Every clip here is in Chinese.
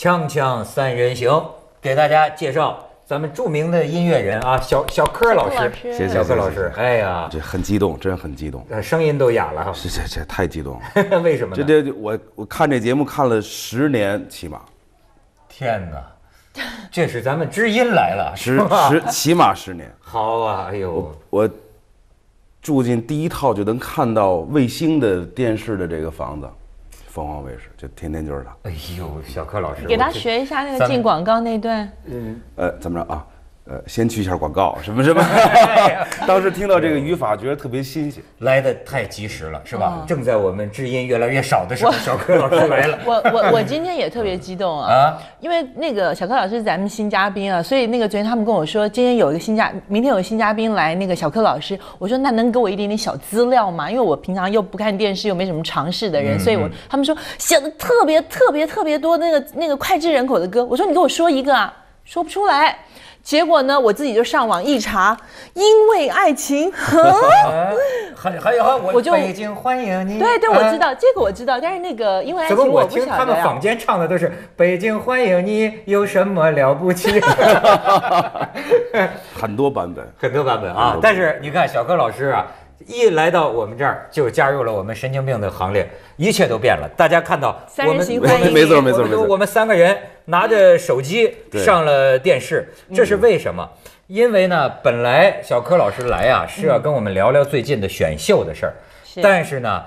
锵锵三人行，给大家介绍咱们著名的音乐人啊，小小柯老师。谢谢小柯老师，哎呀，这很激动，真很激动，声音都哑了。这这这太激动了，为什么？这这我我看这节目看了十年起码。天哪，这是咱们知音来了，十十起码十年。好啊，哎呦，我住进第一套就能看到卫星的电视的这个房子。凤凰卫视就天天就是他。哎呦，小柯老师，给他学一下那个进广告那段。嗯，呃，怎么着啊？呃，先去一下广告，什么什么。当时听到这个语法，觉得特别新鲜。来的太及时了，是吧？正在我们知音越来越少的时候，小柯老师来了。我我我今天也特别激动啊！啊，因为那个小柯老师是咱们新嘉宾啊，所以那个昨天他们跟我说，今天有一个新嘉，明天有个新嘉宾来，那个小柯老师，我说那能给我一点点小资料吗？因为我平常又不看电视，又没什么尝试的人，所以我他们说写的特别特别特别多那个那个脍炙人口的歌，我说你给我说一个啊，说不出来。结果呢？我自己就上网一查，因为爱情，很 还有我，我就北京欢迎你，对对，我知道这个我知道，但是那个因为爱情，我不晓得。怎么我听他们坊间唱的都是《北京欢迎你》，有什么了不起？很多版本，很多版本啊！但是你看小柯老师啊，一来到我们这儿，就加入了我们神经病的行列，一切都变了。大家看到，我们没错没错没错，我们三个人。拿着手机上了电视，这是为什么？因为呢，本来小柯老师来呀是要跟我们聊聊最近的选秀的事儿，但是呢。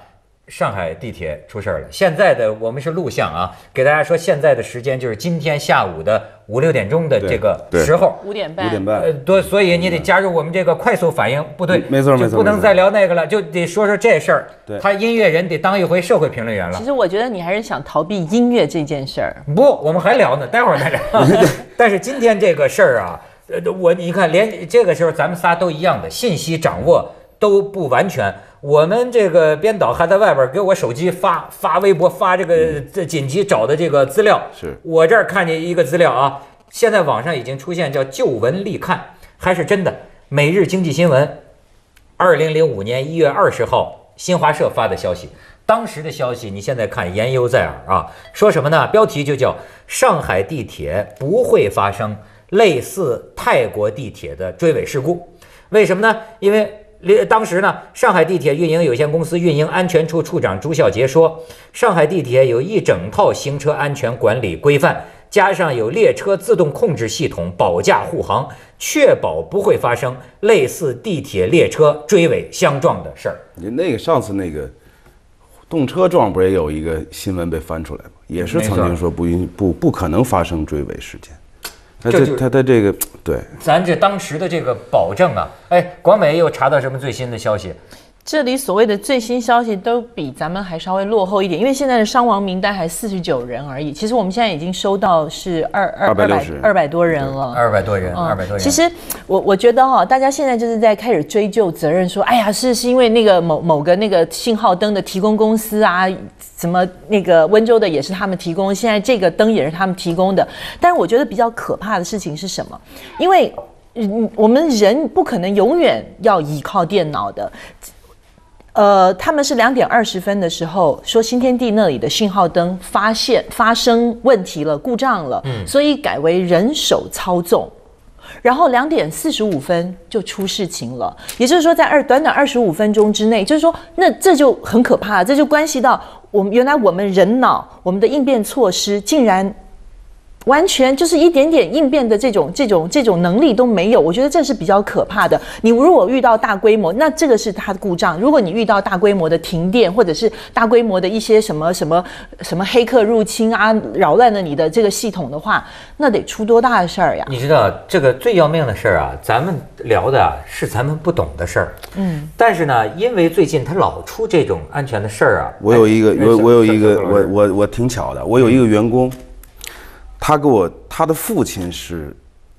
上海地铁出事了。现在的我们是录像啊，给大家说，现在的时间就是今天下午的五六点钟的这个时候，五点半，五点半。对，所以你得加入我们这个快速反应部队，没错没错，不能再聊那个了，就得说说这事儿。对，他音乐人得当一回社会评论员了。其实我觉得你还是想逃避音乐这件事儿。不，我们还聊呢，待会儿再聊。但是今天这个事儿啊，呃，我你看，连这个时候咱们仨都一样的，信息掌握都不完全。我们这个编导还在外边给我手机发发微博发这个这紧急找的这个资料，是我这儿看见一个资料啊，现在网上已经出现叫旧闻立看，还是真的？《每日经济新闻》二零零五年一月二十号新华社发的消息，当时的消息你现在看言犹在耳啊，说什么呢？标题就叫“上海地铁不会发生类似泰国地铁的追尾事故”，为什么呢？因为。当时呢，上海地铁运营有限公司运营安全处处长朱小杰说：“上海地铁有一整套行车安全管理规范，加上有列车自动控制系统保驾护航，确保不会发生类似地铁列车追尾相撞的事儿。”你那个上次那个动车撞不也有一个新闻被翻出来吗？也是曾经说不运不不可能发生追尾事件。这就他他这个对，咱这当时的这个保证啊，哎，广美又查到什么最新的消息？这里所谓的最新消息都比咱们还稍微落后一点，因为现在的伤亡名单还四十九人而已。其实我们现在已经收到是二二二百二百多人了，二百多人，二百多人。其实我我觉得哈，大家现在就是在开始追究责任，说哎呀，是是因为那个某某个那个信号灯的提供公司啊，什么那个温州的也是他们提供，现在这个灯也是他们提供的。但是我觉得比较可怕的事情是什么？因为嗯，我们人不可能永远要依靠电脑的。呃，他们是两点二十分的时候说新天地那里的信号灯发现发生问题了，故障了，嗯，所以改为人手操纵，然后两点四十五分就出事情了。也就是说，在二短短二十五分钟之内，就是说，那这就很可怕，这就关系到我们原来我们人脑我们的应变措施竟然。完全就是一点点应变的这种、这种、这种能力都没有，我觉得这是比较可怕的。你如果遇到大规模，那这个是它的故障；如果你遇到大规模的停电，或者是大规模的一些什么什么什么黑客入侵啊，扰乱了你的这个系统的话，那得出多大的事儿呀？你知道这个最要命的事儿啊，咱们聊的是咱们不懂的事儿。嗯，但是呢，因为最近它老出这种安全的事儿啊，我有一个，我我有一个，我我我挺巧的，我有一个员工。他给我，他的父亲是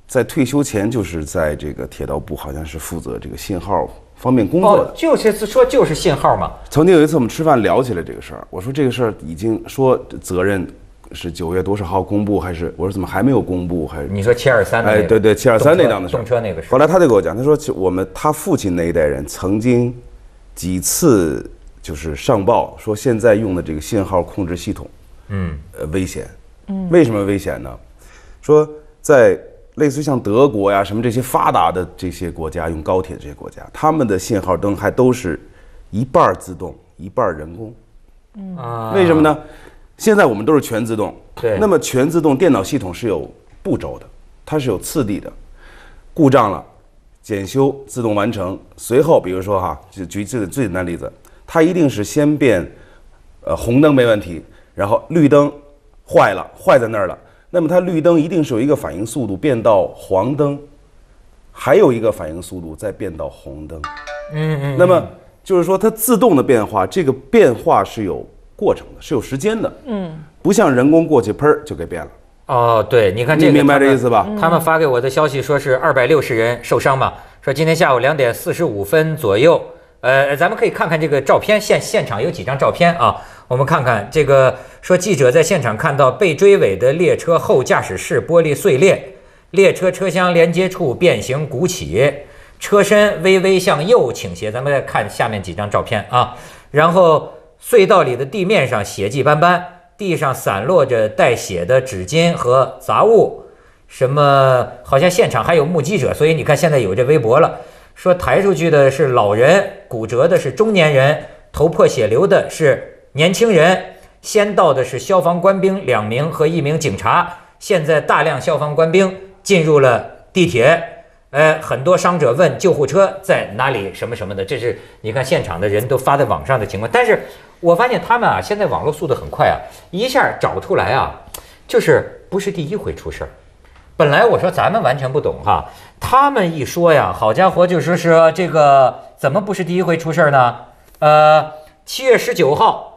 在退休前就是在这个铁道部，好像是负责这个信号方面工作的。就是说，就是信号嘛。曾经有一次我们吃饭聊起来这个事儿，我说这个事儿已经说责任是九月多少号公布，还是我说怎么还没有公布？还是你说七二三？哎，对对，七二三那档的动车那个。后来他就给我讲，他说我们他父亲那一代人曾经几次就是上报说现在用的这个信号控制系统，嗯，呃，危险。嗯，为什么危险呢？说在类似像德国呀、什么这些发达的这些国家，用高铁这些国家，他们的信号灯还都是一半自动，一半人工。嗯啊，为什么呢？现在我们都是全自动。对。那么全自动电脑系统是有步骤的，它是有次第的。故障了，检修自动完成。随后，比如说哈，就举最最简单例子，它一定是先变，呃，红灯没问题，然后绿灯。坏了，坏在那儿了。那么它绿灯一定是有一个反应速度变到黄灯，还有一个反应速度再变到红灯。嗯嗯。那么就是说它自动的变化，这个变化是有过程的，是有时间的。嗯。不像人工过去，喷儿就给变了。哦，对，你看这个，你明白这意思吧？他们发给我的消息说是二百六十人受伤嘛，说今天下午两点四十五分左右。呃，咱们可以看看这个照片，现现场有几张照片啊？我们看看这个。说记者在现场看到被追尾的列车后驾驶室玻璃碎裂，列车车厢连接处变形鼓起，车身微微向右倾斜。咱们再看下面几张照片啊，然后隧道里的地面上血迹斑斑，地上散落着带血的纸巾和杂物。什么？好像现场还有目击者，所以你看现在有这微博了，说抬出去的是老人，骨折的是中年人，头破血流的是年轻人。先到的是消防官兵两名和一名警察。现在大量消防官兵进入了地铁。哎，很多伤者问救护车在哪里，什么什么的。这是你看现场的人都发在网上的情况。但是我发现他们啊，现在网络速度很快啊，一下找出来啊，就是不是第一回出事儿。本来我说咱们完全不懂哈，他们一说呀，好家伙，就说是这个怎么不是第一回出事儿呢？呃，七月十九号。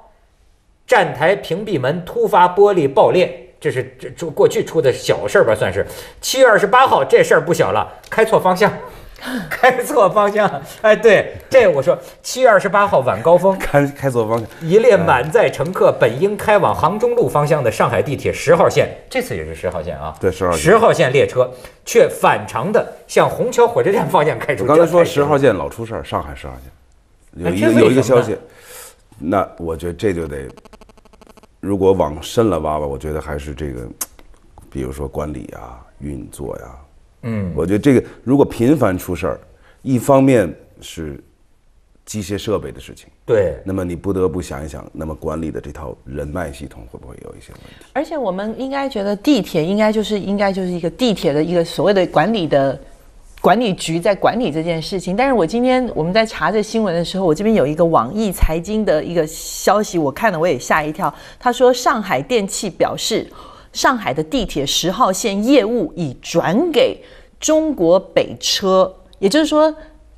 站台屏蔽门突发玻璃爆裂，这是这这过去出的小事儿吧？算是七月二十八号，这事儿不小了。开错方向，开错方向。哎，对，这我说七月二十八号晚高峰开开错方向，一列满载乘客本应开往杭中路方向的上海地铁十号线，这次也是十号线啊，对，十号线，十号线列车却反常的向虹桥火车站方向开出。刚才说十号线老出事儿，上海十号线有一个有一个消息，那我觉得这就得。如果往深了挖吧，我觉得还是这个，比如说管理啊、运作呀，嗯，我觉得这个如果频繁出事儿，一方面是机械设备的事情，对，那么你不得不想一想，那么管理的这套人脉系统会不会有一些问题？而且我们应该觉得地铁应该就是应该就是一个地铁的一个所谓的管理的。管理局在管理这件事情，但是我今天我们在查这新闻的时候，我这边有一个网易财经的一个消息，我看了我也吓一跳。他说上海电气表示，上海的地铁十号线业务已转给中国北车，也就是说，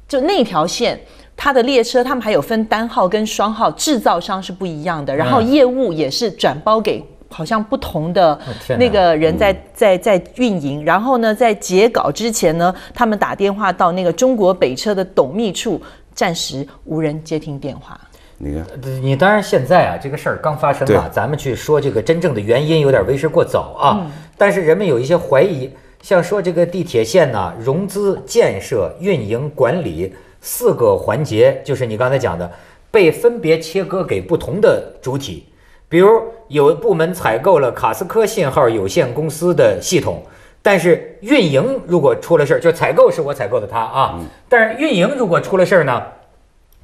就那条线，它的列车他们还有分单号跟双号，制造商是不一样的，然后业务也是转包给。好像不同的那个人在在在运营，然后呢，在截稿之前呢，他们打电话到那个中国北车的董秘处，暂时无人接听电话。你你当然现在啊，这个事儿刚发生啊，咱们去说这个真正的原因有点为时过早啊。但是人们有一些怀疑，像说这个地铁线呢，融资、建设、运营、管理四个环节，就是你刚才讲的，被分别切割给不同的主体。比如有部门采购了卡斯科信号有限公司的系统，但是运营如果出了事儿，就采购是我采购的，他啊，但是运营如果出了事儿呢，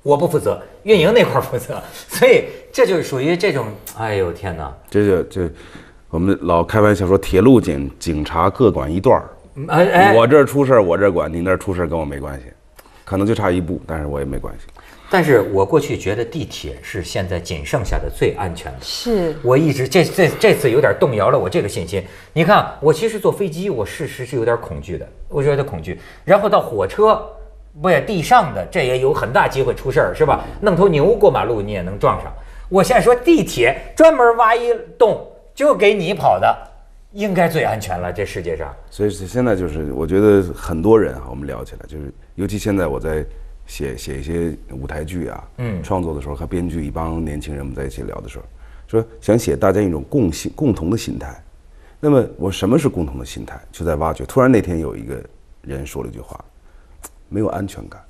我不负责，运营那块儿负责，所以这就是属于这种，哎呦天哪，这就就我们老开玩笑说，铁路警警察各管一段儿，哎哎，我这儿出事儿我这儿管，你那儿出事儿跟我没关系，可能就差一步，但是我也没关系。但是我过去觉得地铁是现在仅剩下的最安全的，是我一直这这这次有点动摇了我这个信心。你看，我其实坐飞机，我事实是有点恐惧的，我觉得恐惧。然后到火车，不也地上的，这也有很大机会出事儿，是吧？弄头牛过马路，你也能撞上。我现在说地铁专门挖一洞就给你跑的，应该最安全了。这世界上，所以现在就是我觉得很多人啊，我们聊起来就是，尤其现在我在。写写一些舞台剧啊，嗯，创作的时候和编剧一帮年轻人们在一起聊的时候，说想写大家一种共性共同的心态。那么我什么是共同的心态？就在挖掘。突然那天有一个人说了一句话：没有安全感。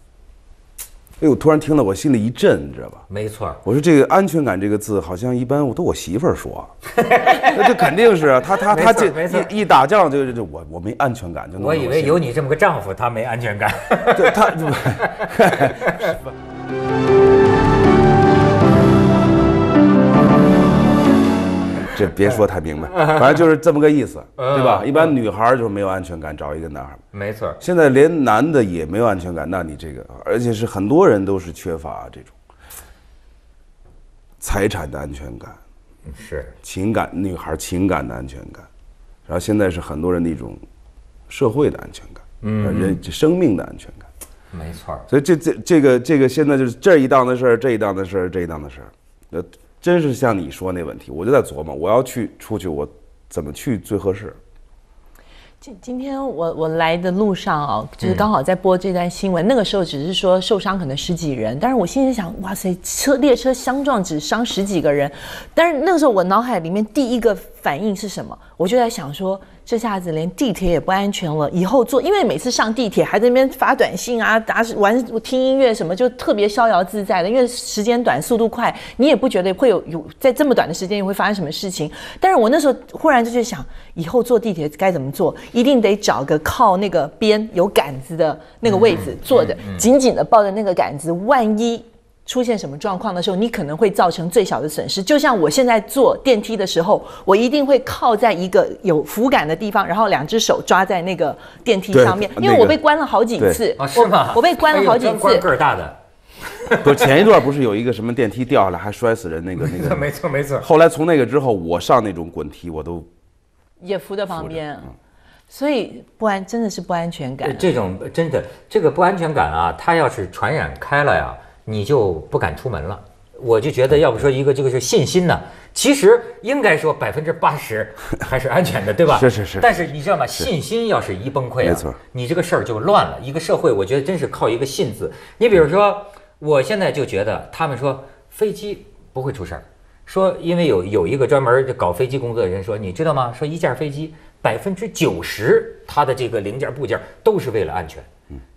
哎呦！突然听到，我心里一震，你知道吧？没错，我说这个安全感这个字，好像一般我都我媳妇儿说，那这肯定是啊，他他他这没错，一打仗就就我我没安全感，就我以为有你这么个丈夫，他没安全感，对，她是吧？这别说太明白，反正就是这么个意思，对吧？一般女孩就是没有安全感，找一个男孩没错。现在连男的也没有安全感，那你这个，而且是很多人都是缺乏这种财产的安全感，是情感女孩情感的安全感，然后现在是很多人的一种社会的安全感，嗯，生命的安全感，没错。所以这这这个这个现在就是这一档的事儿，这一档的事儿，这一档的事儿，呃。真是像你说那问题，我就在琢磨，我要去出去，我怎么去最合适？今今天我我来的路上啊，就是刚好在播这段新闻。那个时候只是说受伤可能十几人，但是我心里想，哇塞，车列车相撞只伤十几个人，但是那个时候我脑海里面第一个反应是什么？我就在想说。这下子连地铁也不安全了。以后坐，因为每次上地铁还在那边发短信啊，打玩听音乐什么，就特别逍遥自在的。因为时间短，速度快，你也不觉得会有有在这么短的时间会发生什么事情。但是我那时候忽然就去想，以后坐地铁该怎么做？一定得找个靠那个边有杆子的那个位置坐着，紧紧的抱着那个杆子，万一。出现什么状况的时候，你可能会造成最小的损失。就像我现在坐电梯的时候，我一定会靠在一个有扶感的地方，然后两只手抓在那个电梯上面，因为我被关了好几次啊，是吗？我被关了好几次，个儿大的。不，前一段不是有一个什么 电梯掉下来还摔死人那个那个，没错没错。后来从那个之后，我上那种滚梯我都也扶在旁边，所以不安真的是不安全感。这种真的这个不安全感啊，它要是传染开了呀。你就不敢出门了，我就觉得，要不说一个，这个是信心呢。其实应该说百分之八十还是安全的，对吧？是是是。但是你知道吗？信心要是一崩溃，没错，你这个事儿就乱了。一个社会，我觉得真是靠一个“信”字。你比如说，我现在就觉得他们说飞机不会出事儿，说因为有有一个专门搞飞机工作的人说，你知道吗？说一架飞机百分之九十它的这个零件部件都是为了安全。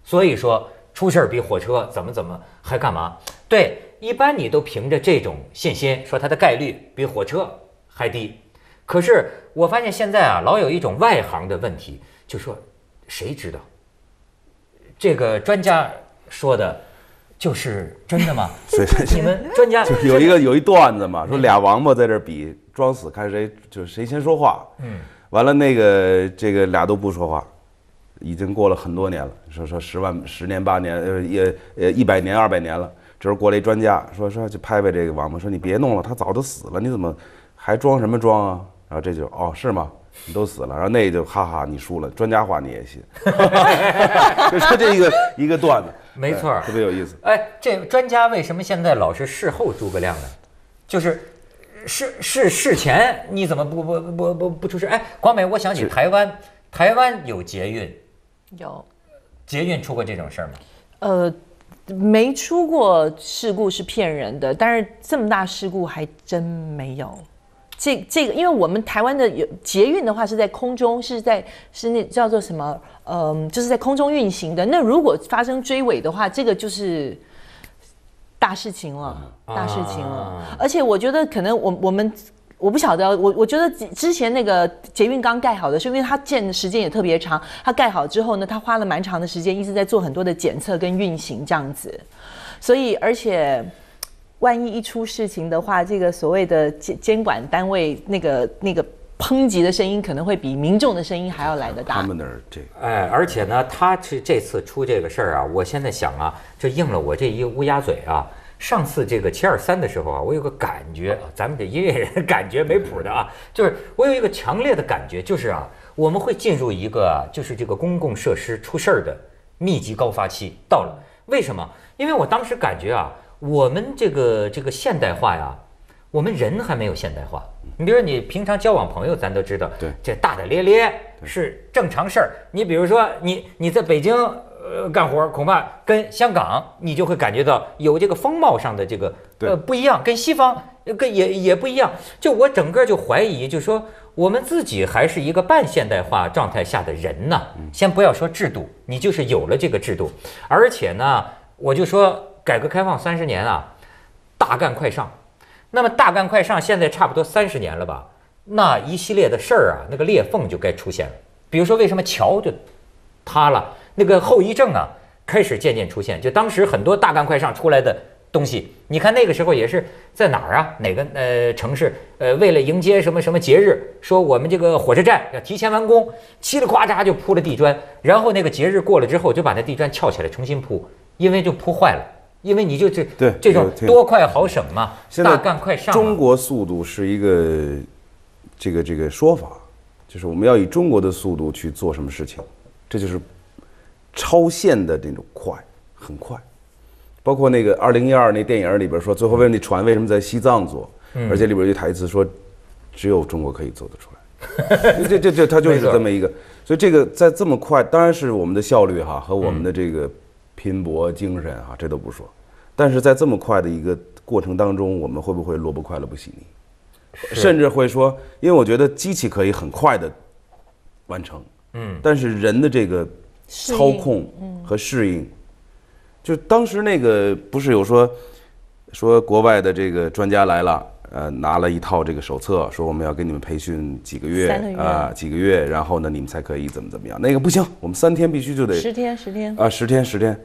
所以说。出事儿比火车怎么怎么还干嘛？对，一般你都凭着这种信心说它的概率比火车还低。可是我发现现在啊，老有一种外行的问题，就说谁知道这个专家说的，就是真的吗？所以你们专家有一个有一段子嘛，说俩王八在这儿比装死，看谁就是谁先说话。嗯，完了那个这个俩都不说话，已经过了很多年了。说说十万十年八年呃也呃一百年二百年了，这是来一专家说说就拍拍这个网嘛，说你别弄了，他早就死了，你怎么还装什么装啊？然后这就哦是吗？你都死了，然后那就哈哈，你输了，专家话你也信，就说这一个一个段子，没错，特别有意思。哎，这专家为什么现在老是事后诸葛亮呢？就是，事事事前你怎么不不不不不出事？哎，广美，我想起台湾台湾有捷运，有。捷运出过这种事儿吗？呃，没出过事故是骗人的，但是这么大事故还真没有。这这个，因为我们台湾的有捷运的话是在空中，是在是那叫做什么？嗯，就是在空中运行的。那如果发生追尾的话，这个就是大事情了，大事情了。而且我觉得可能我我们。我不晓得，我我觉得之前那个捷运刚盖好的，是因为它建的时间也特别长，它盖好之后呢，它花了蛮长的时间一直在做很多的检测跟运行这样子，所以而且万一一出事情的话，这个所谓的监监管单位那个那个抨击的声音，可能会比民众的声音还要来得大。他们那儿这哎，而且呢，他这这次出这个事儿啊，我现在想啊，就应了我这一乌鸦嘴啊。上次这个七二三的时候啊，我有个感觉啊，咱们这音乐人感觉没谱的啊，就是我有一个强烈的感觉，就是啊，我们会进入一个就是这个公共设施出事儿的密集高发期到了。为什么？因为我当时感觉啊，我们这个这个现代化呀，我们人还没有现代化。你比如说，你平常交往朋友，咱都知道，对，这大大咧咧是正常事儿。你比如说，你你在北京。呃，干活恐怕跟香港，你就会感觉到有这个风貌上的这个呃不一样，跟西方跟也也不一样。就我整个就怀疑，就说我们自己还是一个半现代化状态下的人呢。先不要说制度，你就是有了这个制度，而且呢，我就说改革开放三十年啊，大干快上。那么大干快上，现在差不多三十年了吧？那一系列的事儿啊，那个裂缝就该出现了。比如说，为什么桥就塌了？那个后遗症啊，开始渐渐出现。就当时很多大干快上出来的东西，你看那个时候也是在哪儿啊？哪个呃城市？呃，为了迎接什么什么节日，说我们这个火车站要提前完工，嘁哩呱喳就铺了地砖。然后那个节日过了之后，就把那地砖翘起来重新铺，因为就铺坏了。因为你就这这种多快好省嘛，大干快上。中国速度是一个这个这个说法，就是我们要以中国的速度去做什么事情，这就是。超限的这种快，很快，包括那个二零一二那电影里边说，最后问那船为什么在西藏做，而且里边有句台词说，只有中国可以做得出来。这这这，它就是这么一个。所以这个在这么快，当然是我们的效率哈和我们的这个拼搏精神哈，这都不说。但是在这么快的一个过程当中，我们会不会萝卜快乐不洗泥？甚至会说，因为我觉得机器可以很快的完成，嗯，但是人的这个。操控和适应，就当时那个不是有说，说国外的这个专家来了，呃，拿了一套这个手册，说我们要给你们培训几个月啊，几个月，然后呢你们才可以怎么怎么样？那个不行，我们三天必须就得十天十天啊，十天十天。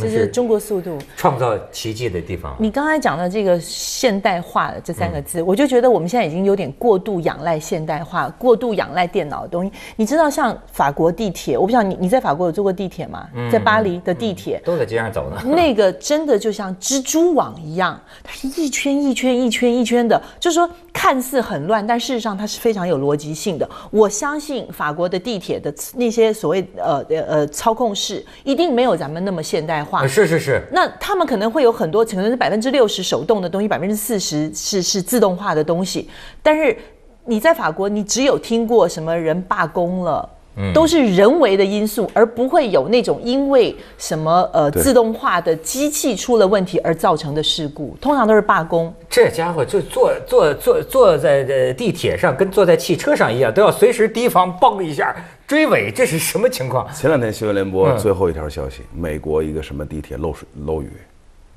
这是中国速度，创造奇迹的地方。你刚才讲的这个现代化的这三个字，我就觉得我们现在已经有点过度仰赖现代化，过度仰赖电脑的东西。你知道，像法国地铁，我不知道你你在法国有坐过地铁吗？在巴黎的地铁都在街上走呢。那个真的就像蜘蛛网一样，它是一圈一圈一圈一圈的，就是说看似很乱，但事实上它是非常有逻辑性的。我相信法国的地铁的那些所谓呃呃呃操控室，一定没有咱们那么现代。代化是是是，那他们可能会有很多，可能是百分之六十手动的东西，百分之四十是是自动化的东西。但是你在法国，你只有听过什么人罢工了，都是人为的因素，而不会有那种因为什么呃自动化的机器出了问题而造成的事故，通常都是罢工。这家伙就坐坐坐坐在地铁上，跟坐在汽车上一样，都要随时提防蹦一下。追尾，这是什么情况？前两天新闻联播最后一条消息，美国一个什么地铁漏水漏雨，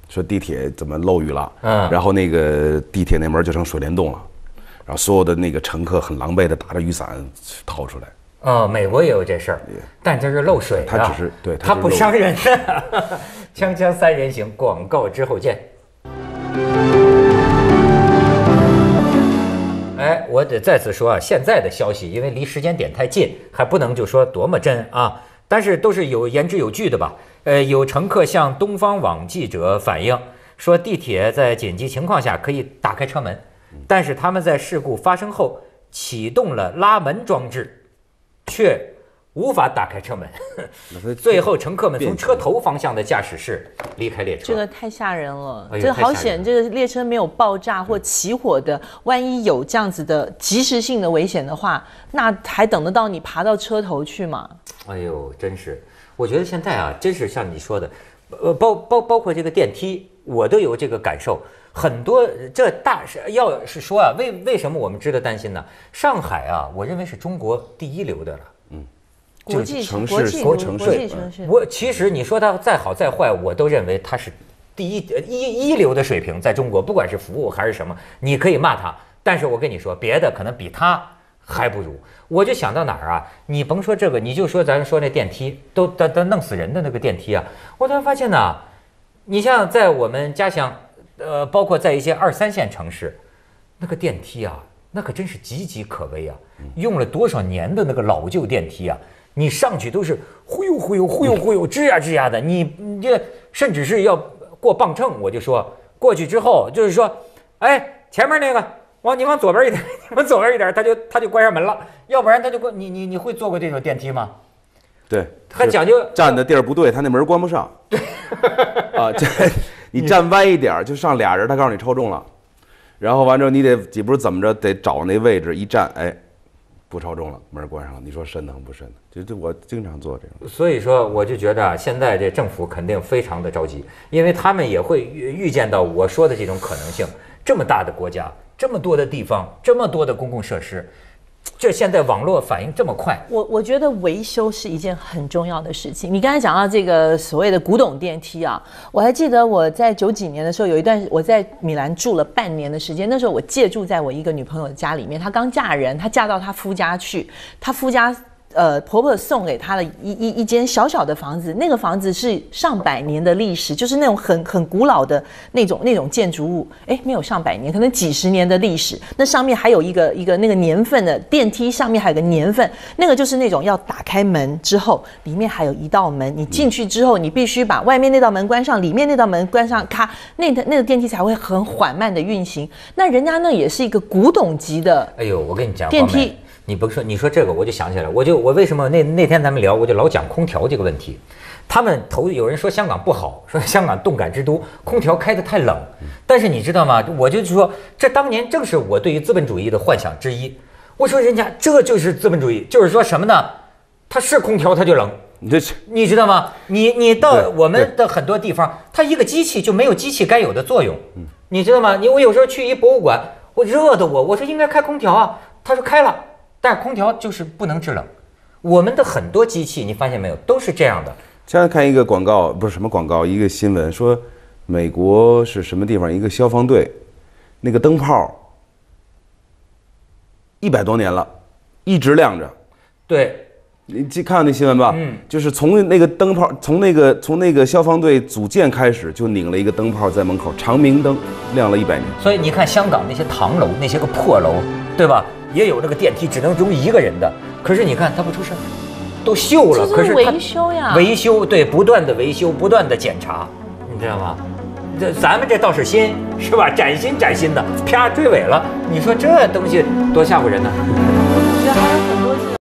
说地铁怎么漏雨了？嗯，然后那个地铁那门就成水帘洞了，然后所有的那个乘客很狼狈的打着雨伞逃出来。哦，美国也有这事儿，但这是漏水，他只是对，他不伤人。锵锵三人行，广告之后见。哎，我得再次说啊，现在的消息因为离时间点太近，还不能就说多么真啊，但是都是有言之有据的吧。呃，有乘客向东方网记者反映说，地铁在紧急情况下可以打开车门，但是他们在事故发生后启动了拉门装置，却。无法打开车门，最后乘客们从车头方向的驾驶室离开列车。这个太吓人了，这个好险！这个列车没有爆炸或起火的，万一有这样子的及时性的危险的话，那还等得到你爬到车头去吗？哎呦，真是！我觉得现在啊，真是像你说的，呃，包包包括这个电梯，我都有这个感受。很多这大是要是说啊，为为什么我们值得担心呢？上海啊，我认为是中国第一流的了。国际城市，国际城市，我其实你说它再好再坏，我都认为它是第一一一流的水平，在中国不管是服务还是什么，你可以骂它，但是我跟你说别的可能比它还不如。我就想到哪儿啊？你甭说这个，你就说咱说那电梯都都都弄死人的那个电梯啊！我突然发现呢，你像在我们家乡，呃，包括在一些二三线城市，那个电梯啊，那可真是岌岌可危啊！用了多少年的那个老旧电梯啊！你上去都是忽悠忽悠忽悠忽悠吱呀吱呀的，你你这甚至是要过磅秤，我就说过去之后就是说，哎，前面那个往你往左边一点，往左边一点，他就他就关上门了，要不然他就关你你你会坐过这种电梯吗？对，他讲究站的地儿不对，他那门关不上。对，啊，你站歪一点就上俩人，他告诉你超重了，然后完之后你得你不是怎么着得找那位置一站，哎。不超重了，门关上了。你说深能不深就就我经常做这种。所以说，我就觉得啊，现在这政府肯定非常的着急，因为他们也会预预见到我说的这种可能性。这么大的国家，这么多的地方，这么多的公共设施。这 现在网络反应这么快，我我觉得维修是一件很重要的事情。你刚才讲到这个所谓的古董电梯啊，我还记得我在九几年的时候，有一段我在米兰住了半年的时间。那时候我借住在我一个女朋友家里面，她刚嫁人，她嫁到她夫家去，她夫家。呃，婆婆送给她的一一一间小小的房子，那个房子是上百年的历史，就是那种很很古老的那种那种建筑物。哎，没有上百年，可能几十年的历史。那上面还有一个一个那个年份的电梯，上面还有个年份，那个就是那种要打开门之后，里面还有一道门，你进去之后，你必须把外面那道门关上，里面那道门关上，咔，那那个电梯才会很缓慢的运行。那人家那也是一个古董级的，哎呦，我跟你讲，电梯。你不说，你说这个我就想起来，我就我为什么那那天咱们聊，我就老讲空调这个问题。他们投有人说香港不好，说香港动感之都，空调开得太冷。但是你知道吗？我就说这当年正是我对于资本主义的幻想之一。我说人家这就是资本主义，就是说什么呢？它是空调，它就冷。你这你知道吗？你你到我们的很多地方，它一个机器就没有机器该有的作用。嗯，你知道吗？你我有时候去一博物馆，我热的我我说应该开空调啊，他说开了。但空调就是不能制冷。我们的很多机器，你发现没有，都是这样的。现在看一个广告，不是什么广告，一个新闻说，美国是什么地方？一个消防队，那个灯泡一百多年了，一直亮着。对，你去看那新闻吧？嗯，就是从那个灯泡，从那个从那个消防队组建开始，就拧了一个灯泡在门口，长明灯亮了一百年。所以你看香港那些唐楼，那些个破楼，对吧？也有那个电梯只能容一个人的，可是你看它不出事儿，都锈了，可是它维修呀，维修对，不断的维修，不断的检查，你知道吗？这咱们这倒是新，是吧？崭新崭新的，啪，追尾了，你说这东西多吓唬人呢？我觉得还有很多。